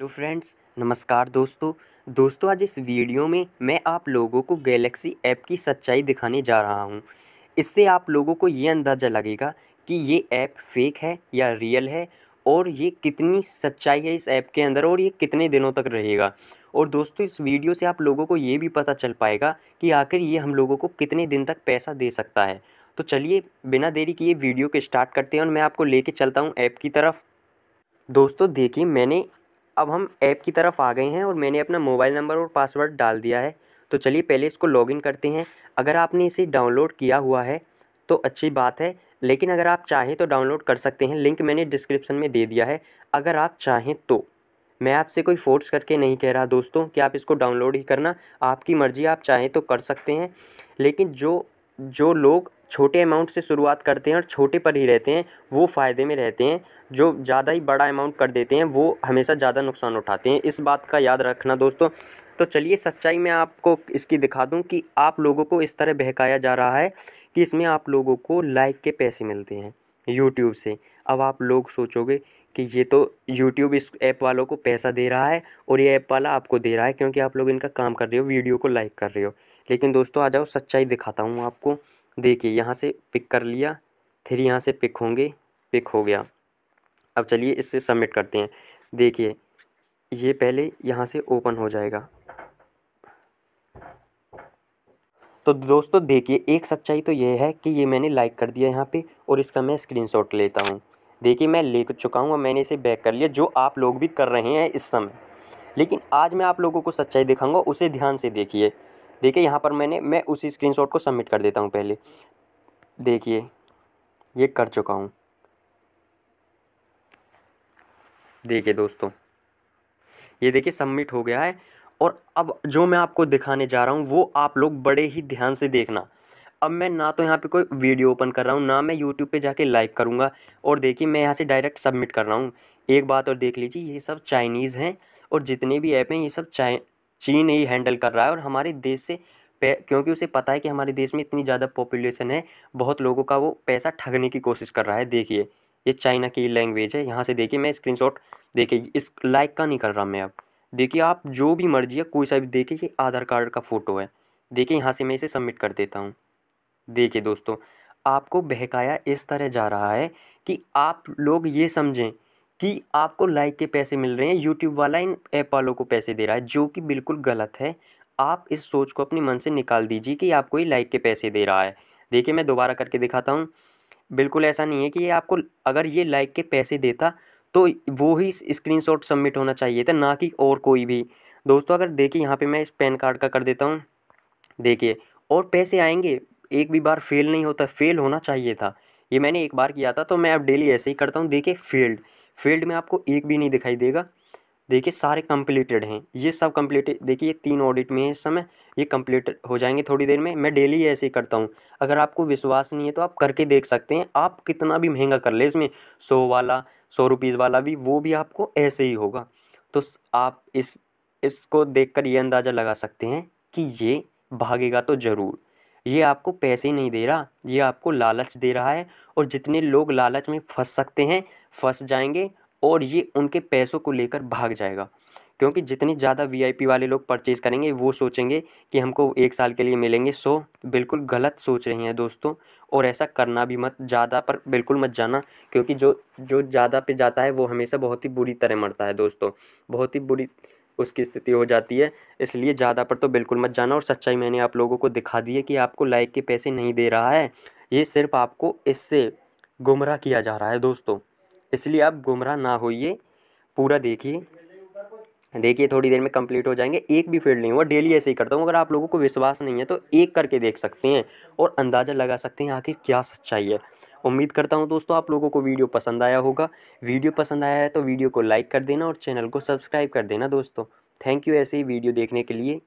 hello friends नमस्कार दोस्तों दोस्तों आज इस वीडियो में मैं आप लोगों को गैलेक्सी ऐप की सच्चाई दिखाने जा रहा हूं इससे आप लोगों को ये अंदाज़ा लगेगा कि ये ऐप फेक है या रियल है और ये कितनी सच्चाई है इस ऐप के अंदर और ये कितने दिनों तक रहेगा और दोस्तों इस वीडियो से आप लोगों को ये भी पता चल पाएगा कि आखिर ये हम लोगों को कितने दिन तक पैसा दे सकता है तो चलिए बिना देरी किए वीडियो को स्टार्ट करते हैं और मैं आपको ले चलता हूँ ऐप की तरफ दोस्तों देखिए मैंने अब हम ऐप की तरफ आ गए हैं और मैंने अपना मोबाइल नंबर और पासवर्ड डाल दिया है तो चलिए पहले इसको लॉगिन करते हैं अगर आपने इसे डाउनलोड किया हुआ है तो अच्छी बात है लेकिन अगर आप चाहें तो डाउनलोड कर सकते हैं लिंक मैंने डिस्क्रिप्शन में दे दिया है अगर आप चाहें तो मैं आपसे कोई फोर्स करके नहीं कह रहा दोस्तों कि आप इसको डाउनलोड ही करना आपकी मर्ज़ी आप चाहें तो कर सकते हैं लेकिन जो जो लोग छोटे अमाउंट से शुरुआत करते हैं और छोटे पर ही रहते हैं वो फ़ायदे में रहते हैं जो ज़्यादा ही बड़ा अमाउंट कर देते हैं वो हमेशा ज़्यादा नुकसान उठाते हैं इस बात का याद रखना दोस्तों तो चलिए सच्चाई में आपको इसकी दिखा दूँ कि आप लोगों को इस तरह बहकाया जा रहा है कि इसमें आप लोगों को लाइक के पैसे मिलते हैं यूट्यूब से अब आप लोग सोचोगे कि ये तो यूट्यूब इस ऐप वालों को पैसा दे रहा है और ये ऐप वाला आपको दे रहा है क्योंकि आप लोग इनका काम कर रहे हो वीडियो को लाइक कर रहे हो लेकिन दोस्तों आ जाओ सच्चाई दिखाता हूँ आपको देखिए यहाँ से पिक कर लिया फिर यहाँ से पिक होंगे पिक हो गया अब चलिए इसे सबमिट करते हैं देखिए ये पहले यहाँ से ओपन हो जाएगा तो दोस्तों देखिए एक सच्चाई तो यह है कि ये मैंने लाइक कर दिया यहाँ पे और इसका मैं स्क्रीनशॉट लेता हूँ देखिए मैं ले चुका हूँ और मैंने इसे बैक कर लिया जो आप लोग भी कर रहे हैं इस समय लेकिन आज मैं आप लोगों को सच्चाई दिखाऊंगा उसे ध्यान से देखिए देखिए यहाँ पर मैंने मैं उसी स्क्रीन को सबमिट कर देता हूँ पहले देखिए ये कर चुका हूँ देखिए दोस्तों ये देखिए सबमिट हो गया है और अब जो मैं आपको दिखाने जा रहा हूँ वो आप लोग बड़े ही ध्यान से देखना अब मैं ना तो यहाँ पे कोई वीडियो ओपन कर रहा हूँ ना मैं यूट्यूब पे जाके लाइक करूँगा और देखिए मैं यहाँ से डायरेक्ट सबमिट कर रहा हूँ एक बात और देख लीजिए ये सब चाइनीज़ हैं और जितने भी ऐप हैं ये सब चाइ चीन ही हैंडल कर रहा है और हमारे देश से पे क्योंकि उसे पता है कि हमारे देश में इतनी ज़्यादा पॉपुलेशन है बहुत लोगों का वो पैसा ठगने की कोशिश कर रहा है देखिए ये चाइना की लैंग्वेज है यहाँ से देखिए मैं शॉट देखिए इस लाइक का नहीं कर रहा मैं अब देखिए आप जो भी मर्जी है कोई सा भी देखिए ये आधार कार्ड का फ़ोटो है देखिए यहाँ से मैं इसे सबमिट कर देता हूँ देखिए दोस्तों आपको बहकाया इस तरह जा रहा है कि आप लोग ये समझें कि आपको लाइक के पैसे मिल रहे हैं यूट्यूब वाला इन ऐप वालों को पैसे दे रहा है जो कि बिल्कुल गलत है आप इस सोच को अपने मन से निकाल दीजिए कि आपको ये लाइक के पैसे दे रहा है देखिए मैं दोबारा करके दिखाता हूँ बिल्कुल ऐसा नहीं है कि ये आपको अगर ये लाइक के पैसे देता तो वो ही स्क्रीन सबमिट होना चाहिए था ना कि और कोई भी दोस्तों अगर देखिए यहाँ पर मैं इस पैन कार्ड का कर देता हूँ देखिए और पैसे आएंगे एक भी बार फेल नहीं होता फेल होना चाहिए था ये मैंने एक बार किया था तो मैं अब डेली ऐसे ही करता हूँ देखिए फेल्ड फील्ड में आपको एक भी नहीं दिखाई देगा देखिए सारे कंप्लीटेड हैं ये सब कंप्लीटेड देखिए ये तीन ऑडिट में है इस समय ये कम्प्लीट हो जाएंगे थोड़ी देर में मैं डेली ऐसे ही करता हूँ अगर आपको विश्वास नहीं है तो आप करके देख सकते हैं आप कितना भी महंगा कर ले इसमें सौ वाला सौ रुपीज़ वाला भी वो भी आपको ऐसे ही होगा तो आप इस इसको देख ये अंदाज़ा लगा सकते हैं कि ये भागेगा तो ज़रूर ये आपको पैसे नहीं दे रहा ये आपको लालच दे रहा है और जितने लोग लालच में फंस सकते हैं फंस जाएंगे और ये उनके पैसों को लेकर भाग जाएगा क्योंकि जितने ज़्यादा वीआईपी वाले लोग परचेज़ करेंगे वो सोचेंगे कि हमको एक साल के लिए मिलेंगे सो बिल्कुल गलत सोच रहे हैं दोस्तों और ऐसा करना भी मत ज़्यादा पर बिल्कुल मत जाना क्योंकि जो जो ज़्यादा पे जाता है वो हमेशा बहुत ही बुरी तरह मरता है दोस्तों बहुत ही बुरी उसकी स्थिति हो जाती है इसलिए ज़्यादा पर तो बिल्कुल मत जाना और सच्चाई मैंने आप लोगों को दिखा दी है कि आपको लाइक के पैसे नहीं दे रहा है ये सिर्फ आपको इससे गुमराह किया जा रहा है दोस्तों इसलिए आप गुमराह ना होइए पूरा देखिए देखिए थोड़ी देर में कंप्लीट हो जाएंगे एक भी फील्ड नहीं हुआ डेली ऐसे ही करता हूँ अगर आप लोगों को विश्वास नहीं है तो एक करके देख सकते हैं और अंदाज़ा लगा सकते हैं आखिर क्या सच्चाई है उम्मीद करता हूँ दोस्तों आप लोगों को वीडियो पसंद आया होगा वीडियो पसंद आया है तो वीडियो को लाइक कर देना और चैनल को सब्सक्राइब कर देना दोस्तों थैंक यू ऐसे ही वीडियो देखने के लिए